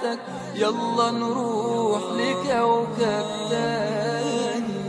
حياتك يلا نروح لكوكب تاني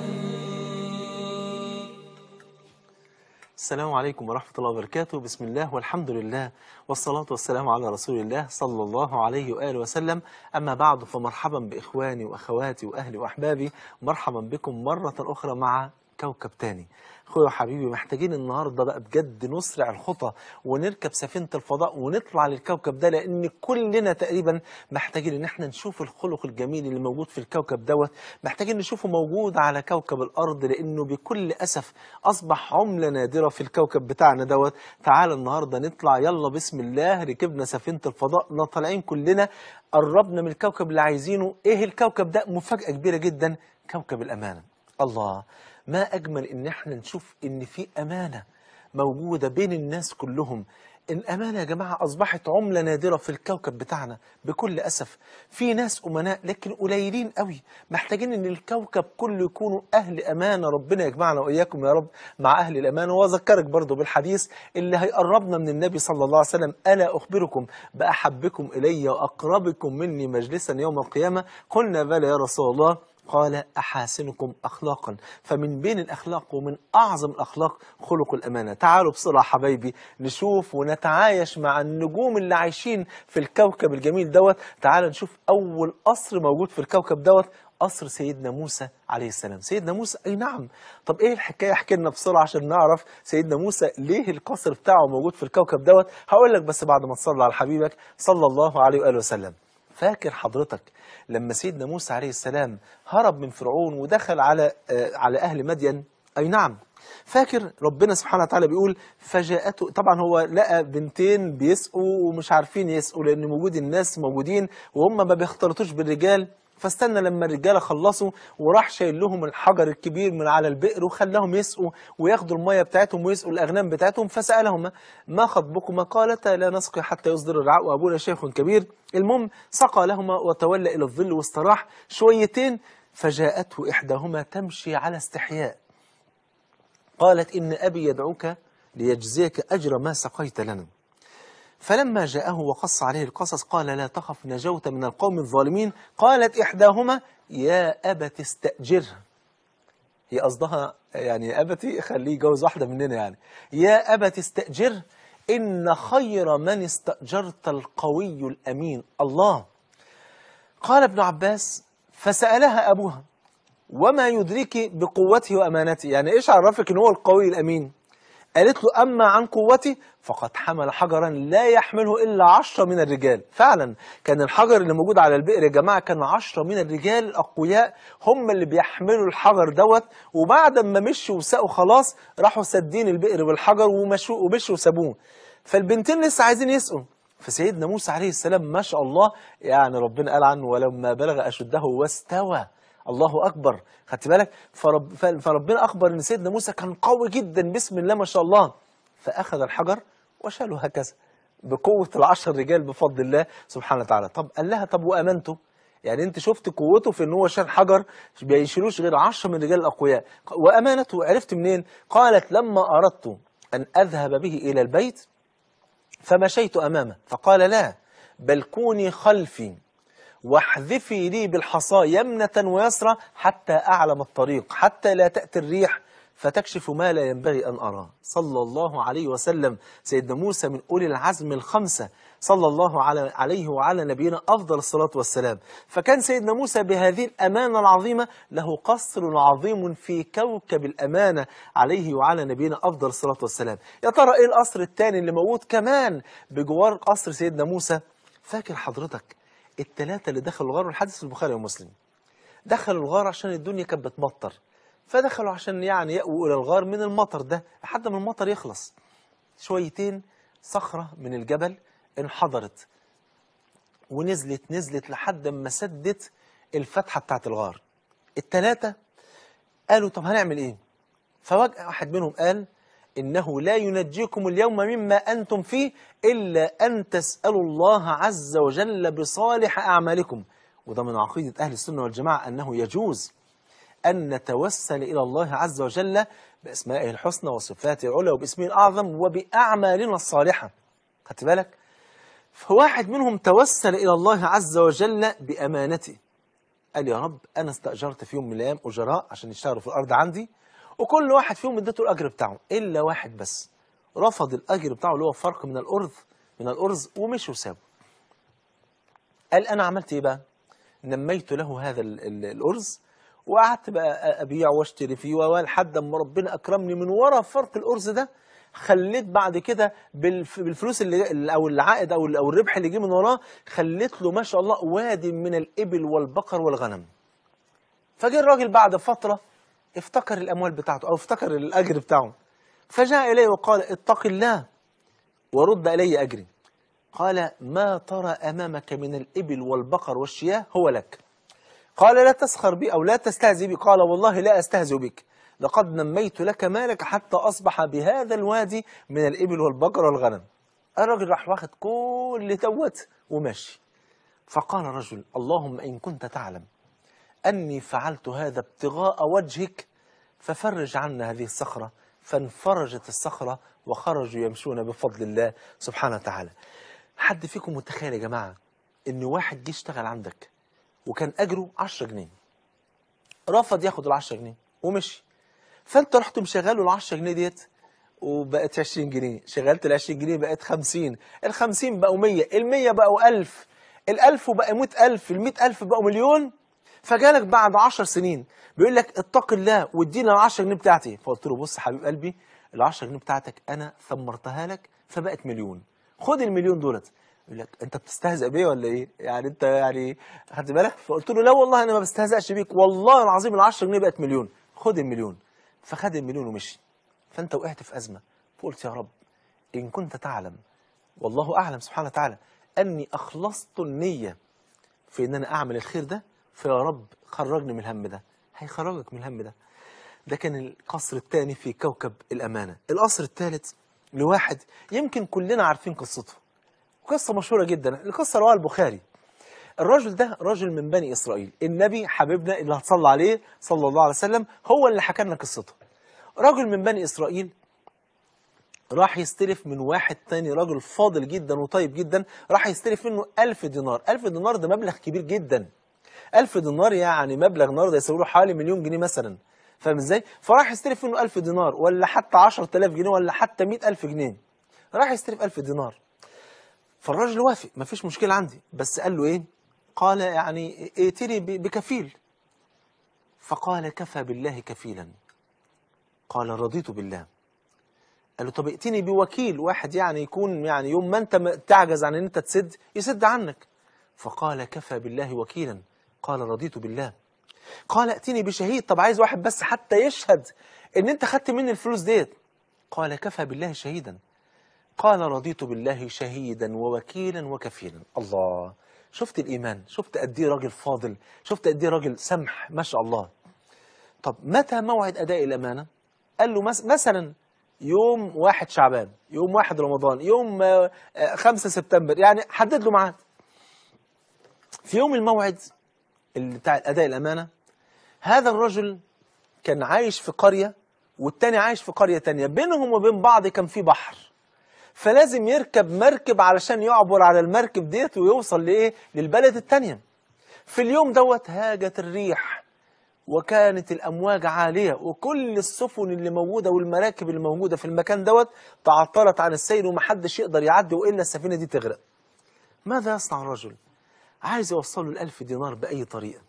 السلام عليكم ورحمة الله وبركاته بسم الله والحمد لله والصلاة والسلام على رسول الله صلى الله عليه وآله وسلم أما بعد فمرحبا بإخواني وأخواتي وأهلي وأحبابي مرحبا بكم مرة أخرى مع كوكب تاني اخويا وحبيبي محتاجين النهارده بقى بجد نسرع الخطى ونركب سفينه الفضاء ونطلع للكوكب ده لان كلنا تقريبا محتاجين ان احنا نشوف الخلق الجميل اللي موجود في الكوكب دوت محتاجين نشوفه موجود على كوكب الارض لانه بكل اسف اصبح عمله نادره في الكوكب بتاعنا دوت تعال النهارده نطلع يلا بسم الله ركبنا سفينه الفضاء طالعين كلنا قربنا من الكوكب اللي عايزينه ايه الكوكب ده مفاجاه كبيره جدا كوكب الامانه الله ما أجمل إن احنا نشوف إن في أمانة موجودة بين الناس كلهم الأمانة يا جماعة أصبحت عملة نادرة في الكوكب بتاعنا بكل أسف في ناس أمناء لكن قليلين قوي محتاجين أن الكوكب كله يكونوا أهل أمانة ربنا يجمعنا وإياكم يا رب مع أهل الأمانة وأذكرك برضو بالحديث اللي هيقربنا من النبي صلى الله عليه وسلم ألا أخبركم بأحبكم إلي وأقربكم مني مجلسا يوم القيامة قلنا بلى يا رسول الله قال أحاسنكم أخلاقا فمن بين الأخلاق ومن أعظم الأخلاق خلق الأمانة تعالوا بسرعة حبايبي نشوف ونتعايش مع النجوم اللي عايشين في الكوكب الجميل دوت تعالوا نشوف أول قصر موجود في الكوكب دوت قصر سيدنا موسى عليه السلام سيدنا موسى اي نعم طب ايه الحكايه احكي لنا بسرعه عشان نعرف سيدنا موسى ليه القصر بتاعه موجود في الكوكب دوت هقول لك بس بعد ما تصلي على حبيبك صلى الله عليه واله وسلم فاكر حضرتك لما سيدنا موسى عليه السلام هرب من فرعون ودخل على آه، على أهل مدين أي نعم فاكر ربنا سبحانه وتعالى بيقول فجاءته طبعا هو لقى بنتين بيسقوا ومش عارفين يسقوا لأن موجود الناس موجودين وهم ما بيختلطوش بالرجال فاستنى لما الرجاله خلصوا وراح شايل لهم الحجر الكبير من على البئر وخلاهم يسقوا وياخدوا الميه بتاعتهم ويسقوا الاغنام بتاعتهم فسالهم ما خطبكما قالتا لا نسقي حتى يصدر الرعاء وابونا شيخ كبير المهم سقى لهما وتولى الى الظل واستراح شويتين فجاءته احداهما تمشي على استحياء قالت ان ابي يدعوك ليجزيك اجر ما سقيت لنا فلما جاءه وقص عليه القصص قال لا تخف نجوت من القوم الظالمين قالت إحداهما يا أبت استأجره هي قصدها يعني يا أبتي خليه يتجوز واحدة مننا يعني يا أبت استأجره إن خير من استأجرت القوي الأمين الله قال ابن عباس فسألها أبوها وما يدرك بقوته وأمانته يعني إيش عرفك إن هو القوي الأمين قالت له أما عن قوتي فقد حمل حجرا لا يحمله إلا عشرة من الرجال فعلا كان الحجر اللي موجود على البئر يا جماعة كان عشرة من الرجال الأقوياء هم اللي بيحملوا الحجر دوت وبعد ما مشوا وسقوا خلاص راحوا سدين البئر بالحجر ومشوا ومشوا وسابوه فالبنتين لسه عايزين يسقوا فسيدنا موسى عليه السلام ما شاء الله يعني ربنا قال عنه ولما بلغ أشده واستوى الله اكبر خدت بالك فرب فربنا اخبر ان سيدنا موسى كان قوي جدا بسم الله ما شاء الله فاخذ الحجر وشاله هكذا بقوه العشر رجال بفضل الله سبحانه وتعالى طب قال لها طب وامنته يعني انت شفت قوته في ان هو شال حجر بيشيلوش غير عشر من رجال الاقوياء وامانته عرفت منين قالت لما اردت ان اذهب به الى البيت فمشيت امامه فقال لا بل كوني خلفي واحذفي لي بالحصى يمنة ويسرى حتى أعلم الطريق حتى لا تأتي الريح فتكشف ما لا ينبغي أن أرى صلى الله عليه وسلم سيدنا موسى من أولي العزم الخمسة صلى الله عليه وعلى نبينا أفضل الصلاة والسلام فكان سيدنا موسى بهذه الأمانة العظيمة له قصر عظيم في كوكب الأمانة عليه وعلى نبينا أفضل الصلاة والسلام يا ترى إيه القصر الثاني اللي موجود كمان بجوار قصر سيدنا موسى فاكر حضرتك الثلاثه اللي دخلوا الغار والحديث في البخاري ومسلم دخلوا الغار عشان الدنيا كانت بتمطر فدخلوا عشان يعني يأووا إلى الغار من المطر ده لحد ما المطر يخلص شويتين صخرة من الجبل انحدرت ونزلت نزلت لحد ما سدت الفتحة بتاعت الغار التلاتة قالوا طب هنعمل ايه فوجأة واحد منهم قال إنه لا ينجيكم اليوم مما أنتم فيه إلا أن تسألوا الله عز وجل بصالح أعمالكم وده من عقيدة أهل السنة والجماعة أنه يجوز أن نتوسل إلى الله عز وجل بأسمائه الحسنى وصفاته العلى وباسمه الأعظم وبأعمالنا الصالحة خدت بالك فواحد منهم توسل إلى الله عز وجل بأمانته قال يا رب أنا استأجرت في يوم من الأيام أجراء عشان يشتغلوا في الأرض عندي وكل واحد فيهم اديته الاجر بتاعه الا واحد بس رفض الاجر بتاعه اللي هو فرق من الارض من الارز ومشي وسابه قال انا عملت ايه بقى نميت له هذا الارز وقعدت بقى ابيع واشتري فيه ولحد اما ربنا اكرمني من ورا فرق الارز ده خليت بعد كده بالفلوس اللي او العائد او او الربح اللي جه من وراه خليت له ما شاء الله وادي من الابل والبقر والغنم فجه الراجل بعد فتره افتكر الأموال بتاعته أو افتكر الأجر بتاعه فجاء إليه وقال اتق الله ورد إلي أجري قال ما ترى أمامك من الإبل والبقر والشياه هو لك قال لا تسخر بي أو لا تستهزئ بي قال والله لا أستهزئ بك لقد نميت لك مالك حتى أصبح بهذا الوادي من الإبل والبقر والغنم الراجل راح واخد كل دوت وماشي فقال رجل اللهم إن كنت تعلم أني فعلت هذا ابتغاء وجهك ففرج عنا هذه الصخرة فانفرجت الصخرة وخرجوا يمشون بفضل الله سبحانه وتعالى حد فيكم متخيل يا جماعة ان واحد جه اشتغل عندك وكان اجره 10 جنيه رفض ياخد ال 10 جنيه ومشي فانت رحت مشغله ال 10 جنيه ديت وبقت 20 جنيه شغلت ال 20 جنيه بقت 50 ال 50 بقوا 100 ال 100 بقوا 1000 ال 1000 بقى 100000 ال 100000 بقوا مليون فجالك بعد 10 سنين بيقول لك اتق الله واديني ال 10 جنيه بتاعتي فقلت له بص حبيب قلبي ال 10 جنيه بتاعتك انا ثمرتها لك فبقت مليون خد المليون دولت يقول لك انت بتستهزئ بيا ولا ايه؟ يعني انت يعني خدت بالك؟ فقلت له لا والله انا ما بستهزئش بيك والله العظيم ال 10 جنيه بقت مليون خد المليون فخد المليون ومشي فانت وقعت في ازمه فقلت يا رب ان كنت تعلم والله اعلم سبحانه وتعالى اني اخلصت النيه في ان انا اعمل الخير ده فيا رب خرجني من الهم ده هيخرجك من الهم ده ده كان القصر الثاني في كوكب الأمانة القصر الثالث لواحد يمكن كلنا عارفين قصته قصة مشهورة جدا القصة رواها البخاري الرجل ده رجل من بني إسرائيل النبي حبيبنا اللي هتصلى عليه صلى الله عليه وسلم هو اللي حكى لنا قصته رجل من بني إسرائيل راح يستلف من واحد تاني راجل فاضل جدا وطيب جدا راح يستلف منه ألف دينار ألف دينار ده مبلغ كبير جدا 1000 دينار يعني مبلغ النهارده يساوي له حوالي مليون جنيه مثلا فاهم ازاي؟ فراح يستلف منه 1000 دينار ولا حتى 10000 جنيه ولا حتى 100000 جنيه راح يستلف 1000 دينار فالراجل وافق مفيش مشكله عندي بس قال له ايه؟ قال يعني ائتني بكفيل فقال كفى بالله كفيلا قال رضيت بالله قال له طب ائتني بوكيل واحد يعني يكون يعني يوم ما انت تعجز عن ان انت تسد يسد عنك فقال كفى بالله وكيلا قال رضيت بالله قال ائتني بشهيد طب عايز واحد بس حتى يشهد ان انت خدت مني الفلوس ديت قال كفى بالله شهيدا قال رضيت بالله شهيدا ووكيلا وكفيلا الله شفت الإيمان شفت قد ايه راجل فاضل شفت قد ايه راجل سمح ما شاء الله طب متى موعد أداء الأمانة قال له مثلا يوم واحد شعبان يوم واحد رمضان يوم آه، آه، خمسة سبتمبر يعني حدد له معاد في يوم الموعد اللي بتاع اداء الامانه هذا الرجل كان عايش في قريه والتاني عايش في قريه تانيه بينهم وبين بعض كان في بحر فلازم يركب مركب علشان يعبر على المركب ديت ويوصل لايه للبلد التانيه في اليوم دوت هاجت الريح وكانت الامواج عاليه وكل السفن اللي موجوده والمراكب اللي موجوده في المكان دوت تعطلت عن السير ومحدش يقدر يعدي والا السفينه دي تغرق ماذا يصنع الرجل عايز يوصل له الألف دينار بأي طريقة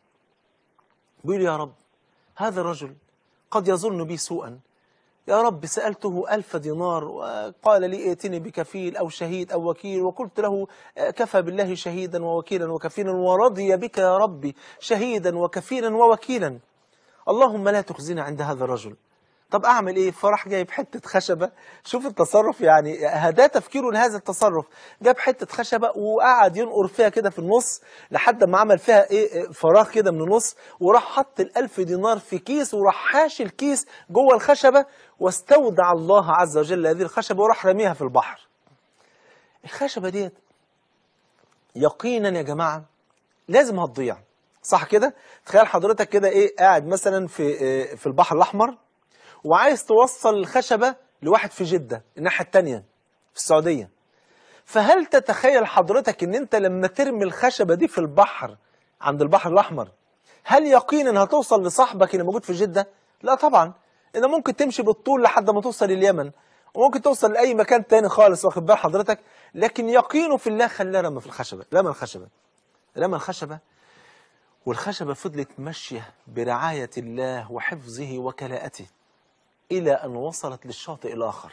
بيقول يا رب هذا الرجل قد يظن بي سوءا يا رب سألته ألف دينار وقال لي ائتني بكفيل أو شهيد أو وكيل وقلت له كفى بالله شهيدا ووكيلا وكفيلا ورضي بك يا ربي شهيدا وكفيلا ووكيلا اللهم لا تخزنا عند هذا الرجل طب اعمل ايه فراح جايب حته خشبه شوف التصرف يعني هدا تفكيره لهذا التصرف جاب حته خشبه وقعد ينقر فيها كده في النص لحد ما عمل فيها ايه, إيه، فراغ كده من النص وراح حط ال1000 دينار في كيس وراح حاش الكيس جوه الخشبه واستودع الله عز وجل هذه الخشبه وراح رميها في البحر الخشبه ديت يقينا يا جماعه لازم هتضيع صح كده تخيل حضرتك كده ايه قاعد مثلا في آه، في البحر الاحمر وعايز توصل الخشبة لواحد في جدة الناحية الثانيه في السعودية فهل تتخيل حضرتك ان انت لما ترمي الخشبة دي في البحر عند البحر الأحمر هل يقين انها توصل لصاحبك اللي موجود في جدة؟ لا طبعا انت ممكن تمشي بالطول لحد ما توصل اليمن وممكن توصل لأي مكان تاني خالص واخد بال حضرتك لكن يقينه في الله خلاه رمى في الخشبة رمى الخشبة رمى الخشبة والخشبة فضلت ماشية برعاية الله وحفظه وكلاءته إلى أن وصلت للشاطئ الآخر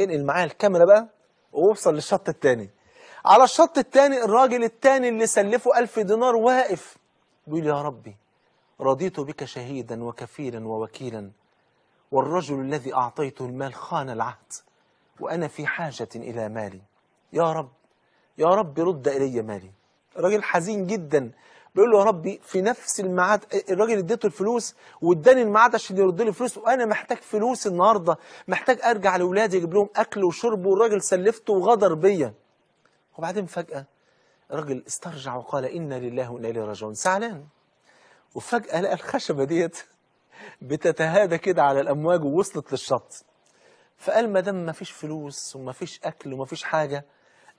انقل معايا الكاميرا بقى ووصل للشط الثاني على الشط الثاني الراجل الثاني اللي سلفه ألف دينار واقف بيقول يا ربي رضيت بك شهيدا وكفيلا ووكيلا والرجل الذي أعطيته المال خان العهد وأنا في حاجة إلى مالي يا رب يا رب رد إلي مالي راجل حزين جدا بيقول له يا ربي في نفس الميعاد الراجل اديته الفلوس واداني الميعاد عشان يرد لي فلوس وانا محتاج فلوس النهارده محتاج ارجع لاولادي اجيب لهم اكل وشرب والراجل سلفته وغدر بيا وبعدين فجاه الراجل استرجع وقال انا لله وانا اليه راجعون زعلان وفجاه لقى الخشبه ديت بتتهادى كده على الامواج ووصلت للشط فقال ما دام مفيش فلوس ومفيش اكل ومفيش حاجه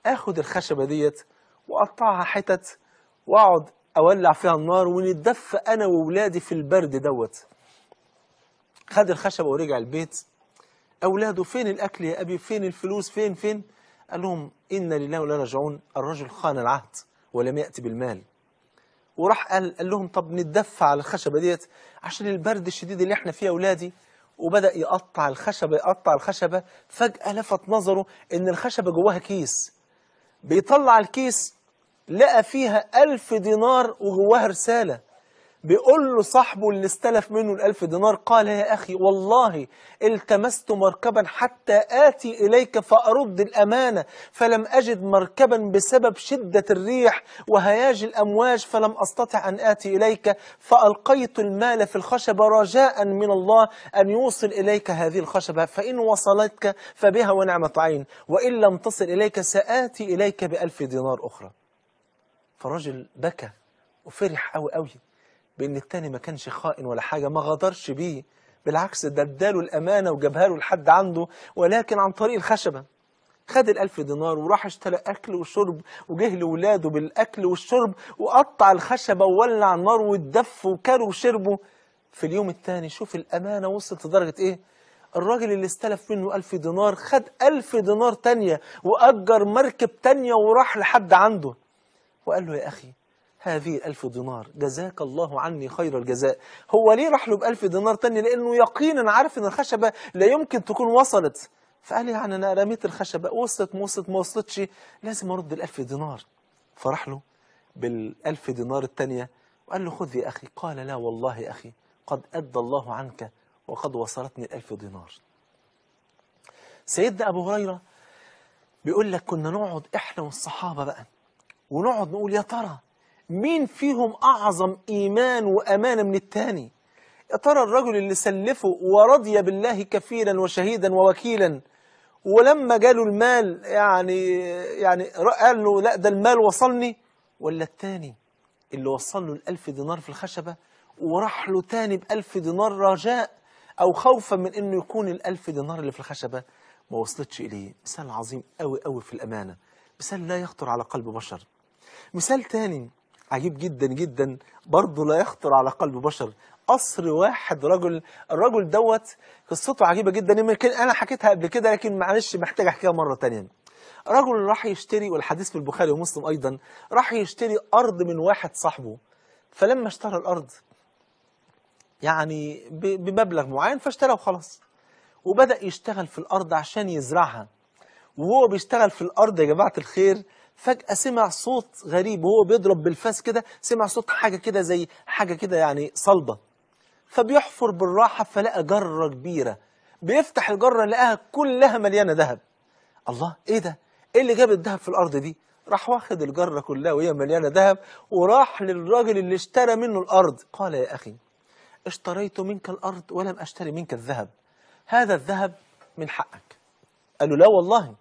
اخد الخشبه ديت واقطعها حتت واقعد أولع فيها النار ونتدفى أنا واولادي في البرد دوت خد الخشبة ورجع البيت أولاده فين الأكل يا أبي فين الفلوس فين فين قال لهم إن لله ولا راجعون الرجل خان العهد ولم يأتي بالمال وراح قال, قال لهم طب نتدفى على الخشبة ديت عشان البرد الشديد اللي احنا فيه يا أولادي وبدأ يقطع الخشبة يقطع الخشبة فجأة لفت نظره إن الخشبة جواها كيس بيطلع الكيس لقى فيها ألف دينار وجواها رسالة بيقول له صاحبه اللي استلف منه الألف دينار قال يا أخي والله التمست مركبا حتى آتي إليك فأرد الأمانة فلم أجد مركبا بسبب شدة الريح وهياج الأمواج فلم أستطع أن آتي إليك فألقيت المال في الخشبة رجاء من الله أن يوصل إليك هذه الخشبة فإن وصلتك فبها ونعمة عين وإن لم تصل إليك سآتي إليك بألف دينار أخرى فالراجل بكى وفرح قوي قوي بان التاني ما كانش خائن ولا حاجه ما غدرش بيه بالعكس ده اداله الامانه وجابها له لحد عنده ولكن عن طريق الخشبه خد الألف دينار وراح اشترى أكل وشرب وجه لولاده بالأكل والشرب وقطع الخشبة وولع النار واتدف وكلوا وشربوا في اليوم الثاني شوف الأمانة وصلت لدرجة إيه الراجل اللي استلف منه ألف دينار خد ألف دينار تانية وأجر مركب تانية وراح لحد عنده وقال له يا أخي هذه ألف دينار جزاك الله عني خير الجزاء هو ليه راح له بألف دينار تاني لأنه يقينا عارف أن الخشبة لا يمكن تكون وصلت فقال يعني أنا رميت الخشبة وصلت ما وصلت ما وصلتش لازم أرد الألف دينار فراح له بالألف دينار التانية وقال له خذ يا أخي قال لا والله يا أخي قد أدى الله عنك وقد وصلتني الألف دينار سيدنا أبو هريرة بيقول لك كنا نقعد إحنا والصحابة بقى ونقعد نقول يا ترى مين فيهم أعظم إيمان وأمانة من التاني يا ترى الرجل اللي سلفه ورضي بالله كفيلا وشهيدا ووكيلا ولما جاله المال يعني يعني قال له لا ده المال وصلني ولا التاني اللي وصل له الألف دينار في الخشبة وراح له تاني بألف دينار رجاء أو خوفا من إنه يكون الألف دينار اللي في الخشبة ما وصلتش إليه مثال عظيم أوي أوي في الأمانة مثال لا يخطر على قلب بشر مثال تاني عجيب جدا جدا برضه لا يخطر على قلب بشر قصر واحد رجل الرجل دوت قصته عجيبه جدا يمكن انا حكيتها قبل كده لكن معلش محتاج احكيها مره تانية رجل راح يشتري والحديث في البخاري ومسلم ايضا راح يشتري ارض من واحد صاحبه فلما اشترى الارض يعني بمبلغ معين فاشترى وخلاص وبدا يشتغل في الارض عشان يزرعها وهو بيشتغل في الارض يا جماعه الخير فجأة سمع صوت غريب وهو بيضرب بالفاس كده سمع صوت حاجة كده زي حاجة كده يعني صلبة فبيحفر بالراحة فلقى جرة كبيرة بيفتح الجرة لقاها كلها مليانة ذهب الله ايه ده ايه اللي جاب الذهب في الارض دي راح واخد الجرة كلها وهي مليانة ذهب وراح للراجل اللي اشترى منه الارض قال يا اخي اشتريت منك الارض ولم اشتري منك الذهب هذا الذهب من حقك قال له لا والله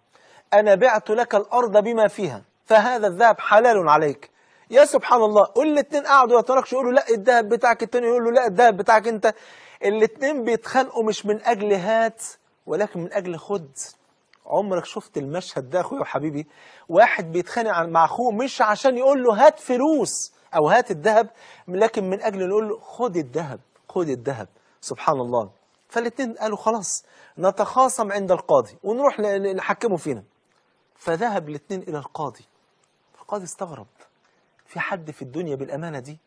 انا بعت لك الارض بما فيها فهذا الذهب حلال عليك يا سبحان الله قول الاثنين قعدوا ما يتناقشوا يقولوا لا الذهب بتاعك الثاني يقول له لا الذهب بتاعك انت الاثنين بيتخانقوا مش من اجل هات ولكن من اجل خد عمرك شفت المشهد ده اخويا وحبيبي واحد بيتخانق مع اخوه مش عشان يقول له هات فلوس او هات الذهب لكن من اجل نقول له خد الذهب خد الذهب سبحان الله فالاثنين قالوا خلاص نتخاصم عند القاضي ونروح نحكمه فينا فذهب الاثنين الى القاضي القاضي استغرب في حد في الدنيا بالأمانة دي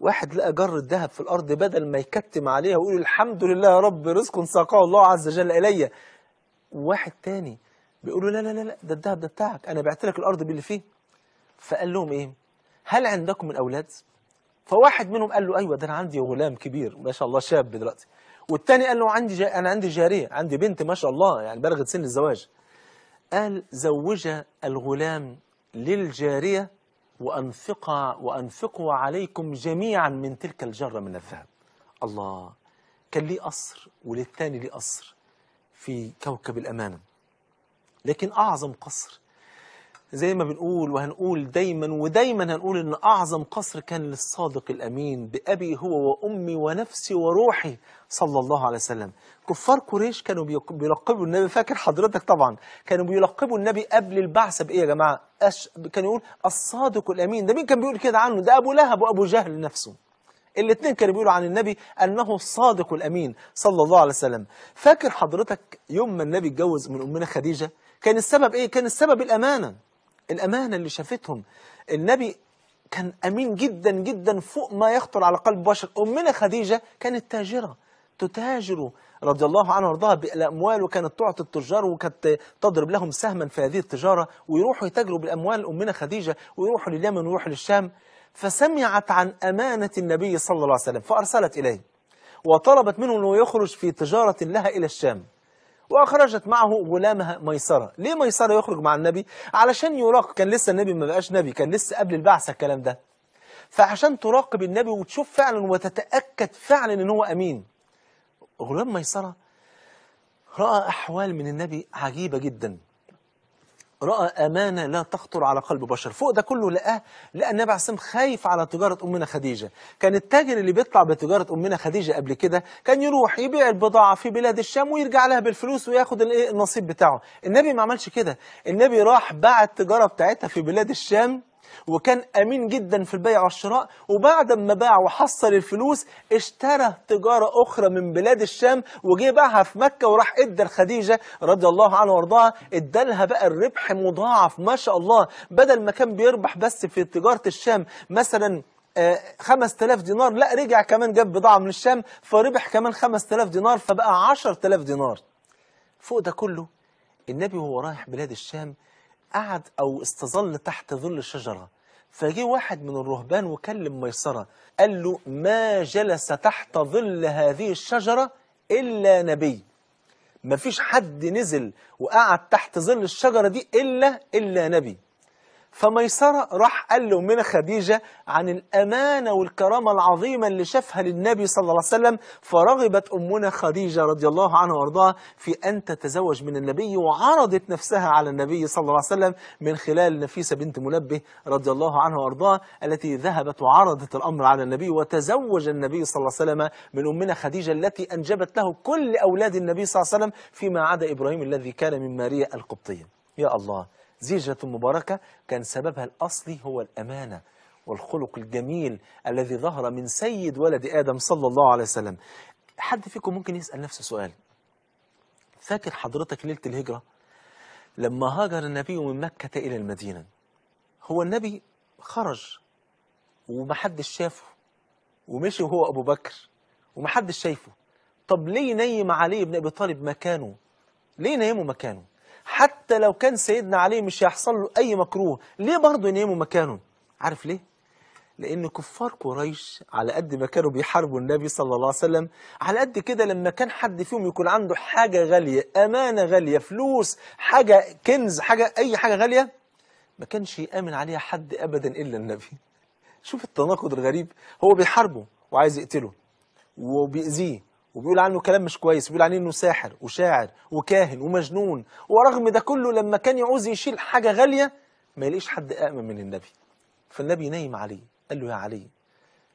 واحد لقى جر الذهب في الأرض بدل ما يكتم عليها ويقول الحمد لله يا رب رزق ساقه الله عز وجل إلي واحد تاني بيقول له لا لا لا ده الذهب ده بتاعك أنا بعت لك الأرض باللي فيه فقال لهم إيه هل عندكم من أولاد فواحد منهم قال له أيوة ده أنا عندي غلام كبير ما شاء الله شاب دلوقتي والتاني قال له عندي أنا عندي جارية عندي بنت ما شاء الله يعني بلغت سن الزواج قال زوج الغلام للجارية وأنفق وأنفقوا عليكم جميعا من تلك الجرة من الذهب الله كان لي قصر وللتاني لي قصر في كوكب الأمانة لكن أعظم قصر زي ما بنقول وهنقول دايما ودايما هنقول ان اعظم قصر كان للصادق الامين بابي هو وامي ونفسي وروحي صلى الله عليه وسلم كفار قريش كانوا بيلقبوا النبي فاكر حضرتك طبعا كانوا بيلقبوا النبي قبل البعثه بايه يا جماعه أش... كان يقول الصادق الامين ده مين كان بيقول كده عنه ده ابو لهب وابو جهل نفسه الاثنين كانوا بيقولوا عن النبي انه الصادق الامين صلى الله عليه وسلم فاكر حضرتك يوم ما النبي اتجوز من امنا خديجه كان السبب ايه كان السبب الامانه الأمانة اللي شافتهم النبي كان أمين جدا جدا فوق ما يخطر على قلب بشر أمنا خديجة كانت تاجرة تتاجر رضي الله عنها وارضاها بالاموال وكانت تعطي التجار وكانت تضرب لهم سهما في هذه التجاره ويروحوا يتاجروا بالاموال امنا خديجه ويروحوا لليمن ويروحوا للشام فسمعت عن امانه النبي صلى الله عليه وسلم فارسلت اليه وطلبت منه انه يخرج في تجاره لها الى الشام وأخرجت معه غلامها ميسرة ليه ميسرة يخرج مع النبي علشان يراقب كان لسه النبي ما بقاش نبي كان لسه قبل البعثة الكلام ده فعشان تراقب النبي وتشوف فعلا وتتأكد فعلا ان هو أمين غلام ميسرة رأى أحوال من النبي عجيبة جدا رأى أمانة لا تخطر على قلب بشر فوق ده كله لقاه لقى النبي عليه خايف على تجارة أمنا خديجة كان التاجر اللي بيطلع بتجارة أمنا خديجة قبل كده كان يروح يبيع البضاعة في بلاد الشام ويرجع لها بالفلوس وياخد إيه النصيب بتاعه النبي ما عملش كده النبي راح باع التجارة بتاعتها في بلاد الشام وكان امين جدا في البيع والشراء وبعد ما باع وحصل الفلوس اشترى تجاره اخرى من بلاد الشام وجه باعها في مكه وراح ادى لخديجه رضي الله عنها وارضاها ادالها بقى الربح مضاعف ما شاء الله بدل ما كان بيربح بس في تجاره الشام مثلا 5000 آه، دينار لا رجع كمان جاب بضاعه من الشام فربح كمان 5000 دينار فبقى 10000 دينار فوق ده كله النبي وهو رايح بلاد الشام قعد أو استظل تحت ظل شجرة فجه واحد من الرهبان وكلم ميسرة قال له ما جلس تحت ظل هذه الشجرة إلا نبي مفيش حد نزل وقعد تحت ظل الشجرة دي إلا إلا نبي فميسرة راح قال له من خديجة عن الأمانة والكرامة العظيمة اللي شافها للنبي صلى الله عليه وسلم فرغبت أمنا خديجة رضي الله عنها وارضاها في أن تتزوج من النبي وعرضت نفسها على النبي صلى الله عليه وسلم من خلال نفيسة بنت منبه رضي الله عنها وارضاها التي ذهبت وعرضت الأمر على النبي وتزوج النبي صلى الله عليه وسلم من أمنا خديجة التي أنجبت له كل أولاد النبي صلى الله عليه وسلم فيما عدا إبراهيم الذي كان من ماريا القبطية يا الله زيجة مباركة كان سببها الأصلي هو الأمانة والخلق الجميل الذي ظهر من سيد ولد آدم صلى الله عليه وسلم حد فيكم ممكن يسأل نفسه سؤال فاكر حضرتك ليلة الهجرة لما هاجر النبي من مكة إلى المدينة هو النبي خرج ومحدش شافه ومشي وهو أبو بكر ومحدش شايفه طب ليه نيم علي بن أبي طالب مكانه ليه نيمه مكانه حتى لو كان سيدنا علي مش هيحصل له أي مكروه ليه برضه ينيموا مكانه عارف ليه؟ لأن كفار قريش على قد ما كانوا بيحاربوا النبي صلى الله عليه وسلم على قد كده لما كان حد فيهم يكون عنده حاجة غالية أمانة غالية فلوس حاجة كنز حاجة أي حاجة غالية ما كانش يأمن عليها حد أبدا إلا النبي شوف التناقض الغريب هو بيحاربه وعايز يقتله وبيأذيه وبيقول عنه كلام مش كويس بيقول عنه انه ساحر وشاعر وكاهن ومجنون ورغم ده كله لما كان يعوز يشيل حاجه غاليه ما يلاقيش حد أأمن من النبي فالنبي نايم عليه قال له يا علي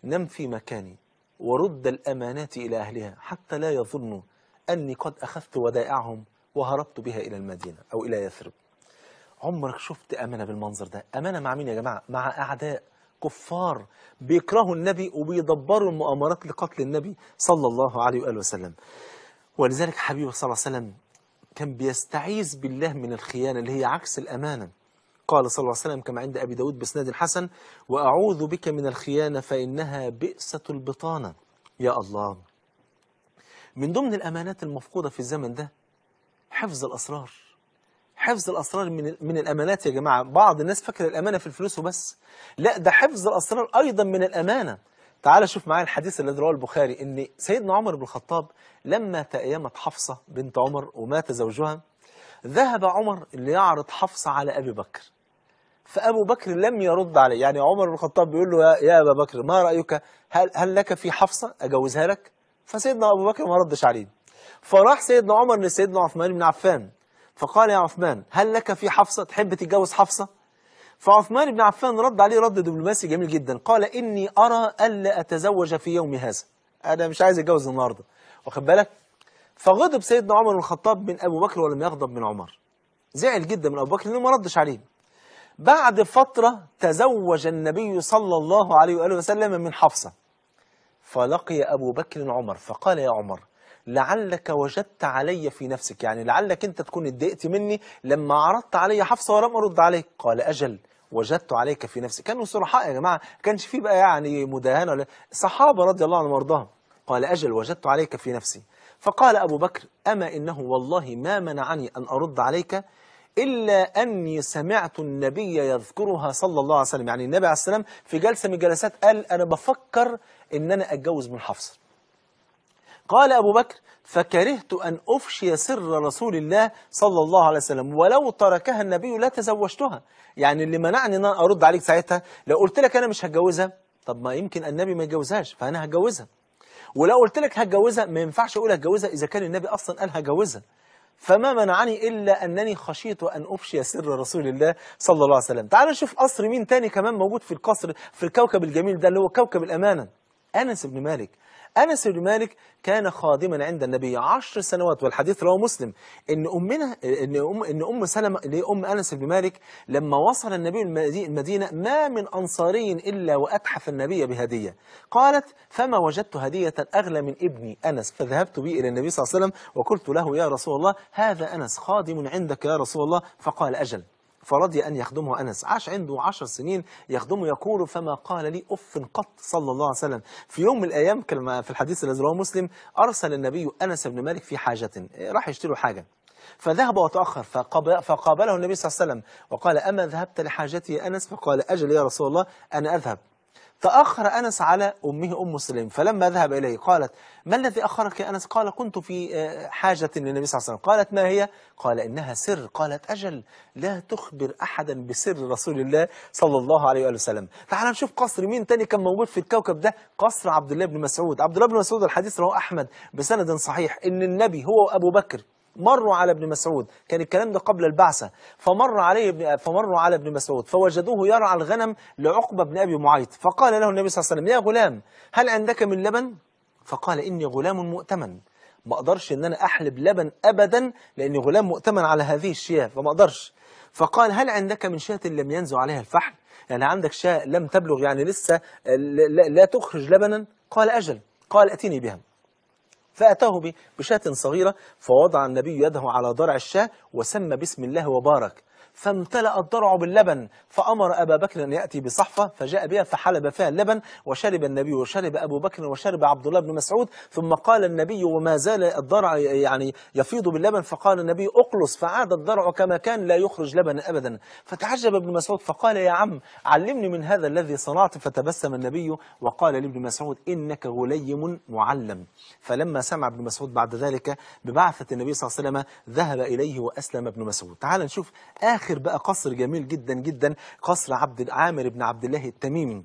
نم في مكاني ورد الأمانات إلى أهلها حتى لا يظنوا أني قد أخذت ودائعهم وهربت بها إلى المدينة أو إلى يثرب عمرك شفت أمانة بالمنظر ده أمانة مع مين يا جماعة مع أعداء كفار بيكرهوا النبي وبيدبروا المؤامرات لقتل النبي صلى الله عليه وآله وسلم ولذلك حبيبه صلى الله عليه وسلم كان بيستعيذ بالله من الخيانة اللي هي عكس الأمانة قال صلى الله عليه وسلم كما عند أبي داود بسناد حسن وأعوذ بك من الخيانة فإنها بئسة البطانة يا الله من ضمن الأمانات المفقودة في الزمن ده حفظ الأسرار حفظ الأسرار من, من الأمانات يا جماعة بعض الناس فاكر الأمانة في الفلوس وبس لا ده حفظ الأسرار أيضا من الأمانة تعال شوف معايا الحديث الذي رواه البخاري ان سيدنا عمر بن الخطاب لما تأيمت حفصة بنت عمر ومات زوجها ذهب عمر ليعرض حفصة على أبي بكر فأبو بكر لم يرد عليه يعني عمر بن الخطاب بيقول له يا أبا بكر ما رأيك هل, هل لك في حفصة أجوزها لك فسيدنا أبو بكر ما ردش عليه فراح سيدنا عمر لسيدنا عثمان بن عفان فقال يا عثمان هل لك في حفصة تحب تتجوز حفصة فعثمان بن عفان رد عليه رد دبلوماسي جميل جدا قال إني أرى ألا أتزوج في يوم هذا أنا مش عايز أتجوز النهاردة واخد بالك فغضب سيدنا عمر بن الخطاب من أبو بكر ولم يغضب من عمر زعل جدا من أبو بكر لأنه ما ردش عليه بعد فترة تزوج النبي صلى الله عليه وآله وسلم من حفصة فلقي أبو بكر عمر فقال يا عمر لعلك وجدت علي في نفسك يعني لعلك أنت تكون اتضايقت مني لما عرضت علي حفصة ولم أرد عليك قال أجل وجدت عليك في نفسك كانوا صرحاء يا جماعة كانش في بقى يعني مداهنة ولا الصحابة رضي الله عنهم وارضاهم قال أجل وجدت عليك في نفسي فقال أبو بكر أما إنه والله ما منعني أن أرد عليك إلا أني سمعت النبي يذكرها صلى الله عليه وسلم يعني النبي عليه السلام في جلسة من الجلسات قال أنا بفكر إن أنا أتجوز من حفصة قال أبو بكر فكرهت أن أفشي سر رسول الله صلى الله عليه وسلم ولو تركها النبي لا تزوجتها يعني اللي منعني أن أنا أرد عليك ساعتها لو قلت لك أنا مش هتجوزها طب ما يمكن النبي ما يتجوزهاش فأنا هتجوزها ولو قلت لك هتجوزها ما ينفعش أقول هتجوزها إذا كان النبي أصلا قال هتجوزها فما منعني إلا أنني خشيت أن أفشي سر رسول الله صلى الله عليه وسلم تعال نشوف قصر مين تاني كمان موجود في القصر في الكوكب الجميل ده اللي هو كوكب الأمانة أنس بن مالك أنس بن مالك كان خادما عند النبي عشر سنوات والحديث رواه مسلم إن أمنا إن أم إن أم سلمة لأم أنس بن مالك لما وصل النبي المدينة ما من أنصاري إلا وأتحف النبي بهدية قالت فما وجدت هدية أغلى من ابني أنس فذهبت بي إلى النبي صلى الله عليه وسلم وقلت له يا رسول الله هذا أنس خادم عندك يا رسول الله فقال أجل فرضي أن يخدمه أنس عاش عنده عشر سنين يخدمه يقول فما قال لي أف قط صلى الله عليه وسلم في يوم من الأيام كما في الحديث الذي رواه مسلم أرسل النبي أنس بن مالك في حاجة راح يشتري حاجة فذهب وتأخر فقابله النبي صلى الله عليه وسلم وقال أما ذهبت لحاجتي يا أنس فقال أجل يا رسول الله أنا أذهب تأخر أنس على أمه أم سليم فلما ذهب إليه قالت ما الذي أخرك يا أنس قال كنت في آه، حاجة للنبي صلى الله عليه وسلم قالت ما هي قال إنها سر قالت أجل لا تخبر أحدا بسر رسول الله صلى الله عليه وآله وسلم تعال نشوف قصر مين تاني كان موجود في الكوكب ده قصر عبد الله بن مسعود عبد الله بن مسعود الحديث رواه أحمد بسند صحيح إن النبي هو أبو بكر مروا على ابن مسعود كان الكلام ده قبل البعثة فمر عليه فمروا على ابن مسعود فوجدوه يرعى الغنم لعقبة بن أبي معيط فقال له النبي صلى الله عليه وسلم يا غلام هل عندك من لبن فقال إني غلام مؤتمن ما أقدرش إن أنا أحلب لبن أبدا لأني غلام مؤتمن على هذه الشياه فما أقدرش فقال هل عندك من شاة لم ينزو عليها الفحل يعني عندك شاة لم تبلغ يعني لسه لا تخرج لبنا قال أجل قال أتيني بها فأتاه بشاة صغيرة فوضع النبي يده على ضرع الشاة وسمى بسم الله وبارك فامتلأ الضرع باللبن فأمر أبا بكر أن يأتي بصحفة فجاء بها فحلب فيها اللبن وشرب النبي وشرب أبو بكر وشرب عبد الله بن مسعود ثم قال النبي وما زال الضرع يعني يفيض باللبن فقال النبي أقلص فعاد الضرع كما كان لا يخرج لبن أبدا فتعجب ابن مسعود فقال يا عم علمني من هذا الذي صنعت فتبسم النبي وقال لابن مسعود إنك غليم معلم فلما سمع ابن مسعود بعد ذلك ببعثة النبي صلى الله عليه وسلم ذهب إليه وأسلم ابن مسعود تعال نشوف آخر الاخر بقى قصر جميل جدا جدا قصر عبد عامر بن عبد الله التميمي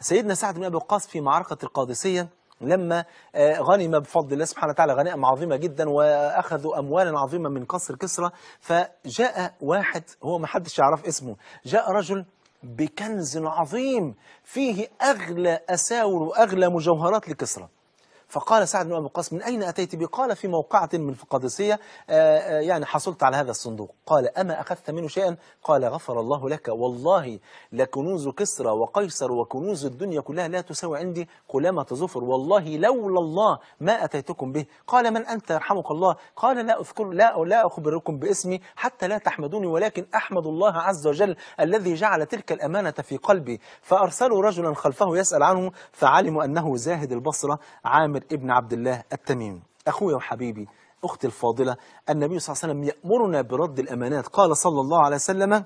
سيدنا سعد بن أبي وقاص في معركة القادسية لما آه، غنم بفضل الله سبحانه وتعالى غنائم عظيمة جدا وأخذوا أموالا عظيمة من قصر كسرى فجاء واحد هو ما حدش يعرف اسمه جاء رجل بكنز عظيم فيه أغلى أساور وأغلى مجوهرات لكسرى فقال سعد بن أبي وقاص من أين أتيت بي قال في موقعة من القادسية آه، آه، يعني حصلت على هذا الصندوق قال أما أخذت منه شيئا قال غفر الله لك والله لكنوز كسرى وقيصر وكنوز الدنيا كلها لا تساوي عندي قلامة زفر والله لولا الله ما أتيتكم به قال من أنت يرحمك الله قال لا أذكر لا لا أخبركم باسمي حتى لا تحمدوني ولكن أحمد الله عز وجل الذي جعل تلك الأمانة في قلبي فأرسلوا رجلا خلفه يسأل عنه فعلموا أنه زاهد البصرة عامر عامر ابن عبد الله التميمي أخويا وحبيبي أختي الفاضلة النبي صلى الله عليه وسلم يأمرنا برد الأمانات قال صلى الله عليه وسلم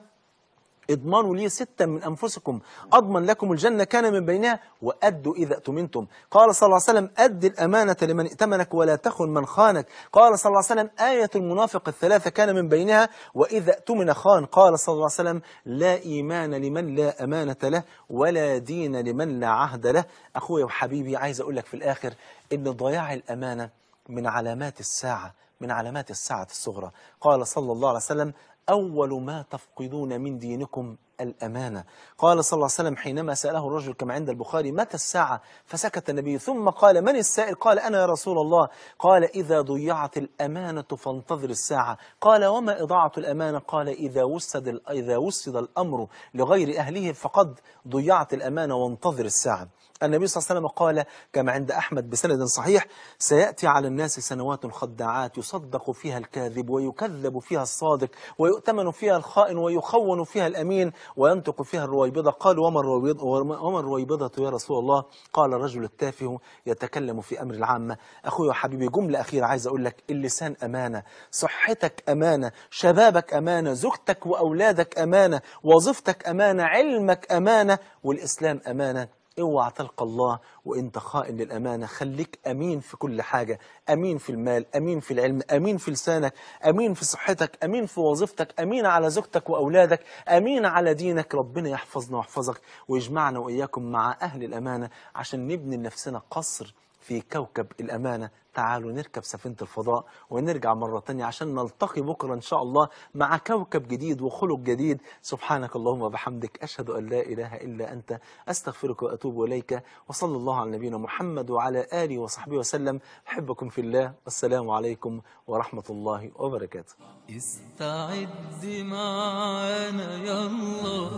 اضمنوا لي ستا من أنفسكم أضمن لكم الجنة كان من بينها وأدوا إذا اؤتمنتم قال صلى الله عليه وسلم أد الأمانة لمن ائتمنك ولا تخن من خانك قال صلى الله عليه وسلم آية المنافق الثلاثة كان من بينها وإذا اؤتمن خان قال صلى الله عليه وسلم لا إيمان لمن لا أمانة له ولا دين لمن لا عهد له أخويا وحبيبي عايز أقول لك في الآخر إن ضياع الأمانة من علامات الساعة من علامات الساعة الصغرى قال صلى الله عليه وسلم أول ما تفقدون من دينكم الأمانة قال صلى الله عليه وسلم حينما سأله الرجل كما عند البخاري متى الساعة فسكت النبي ثم قال من السائل قال أنا يا رسول الله قال إذا ضيعت الأمانة فانتظر الساعة قال وما إضاعة الأمانة قال إذا وسد, إذا وسد الأمر لغير أهله فقد ضيعت الأمانة وانتظر الساعة النبي صلى الله عليه وسلم قال كما عند أحمد بسند صحيح سيأتي على الناس سنوات خداعات يصدق فيها الكاذب ويكذب فيها الصادق ويؤتمن فيها الخائن ويخون فيها الأمين وينطق فيها الرويبضة قالوا وما الرويبضة, وما الرويبضة يا رسول الله قال الرجل التافه يتكلم في أمر العامة أخوي وحبيبي جملة أخيرة عايز أقول لك اللسان أمانة صحتك أمانة شبابك أمانة زوجتك وأولادك أمانة وظيفتك أمانة علمك أمانة والإسلام أمانة اوعى تلقى الله وانت خائن للامانه خليك امين في كل حاجه امين في المال امين في العلم امين في لسانك امين في صحتك امين في وظيفتك امين على زوجتك واولادك امين على دينك ربنا يحفظنا ويحفظك ويجمعنا واياكم مع اهل الامانه عشان نبني لنفسنا قصر في كوكب الأمانة تعالوا نركب سفينة الفضاء ونرجع مرة تانية عشان نلتقي بكرة إن شاء الله مع كوكب جديد وخلق جديد سبحانك اللهم وبحمدك أشهد أن لا إله إلا أنت أستغفرك وأتوب إليك وصلى الله على نبينا محمد وعلى آله وصحبه وسلم أحبكم في الله والسلام عليكم ورحمة الله وبركاته استعد معانا يلا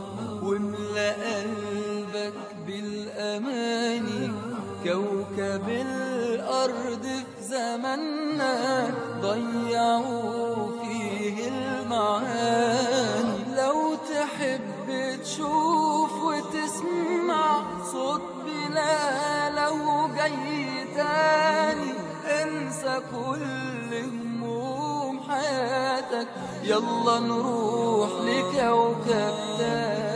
واملأ قلبك بالأماني كوكب الأرض في زمننا ضيعوا فيه المعاني لو تحب تشوف وتسمع صوت بلا لو جاي تاني انسى كل هموم حياتك يلا نروح لكوكب تاني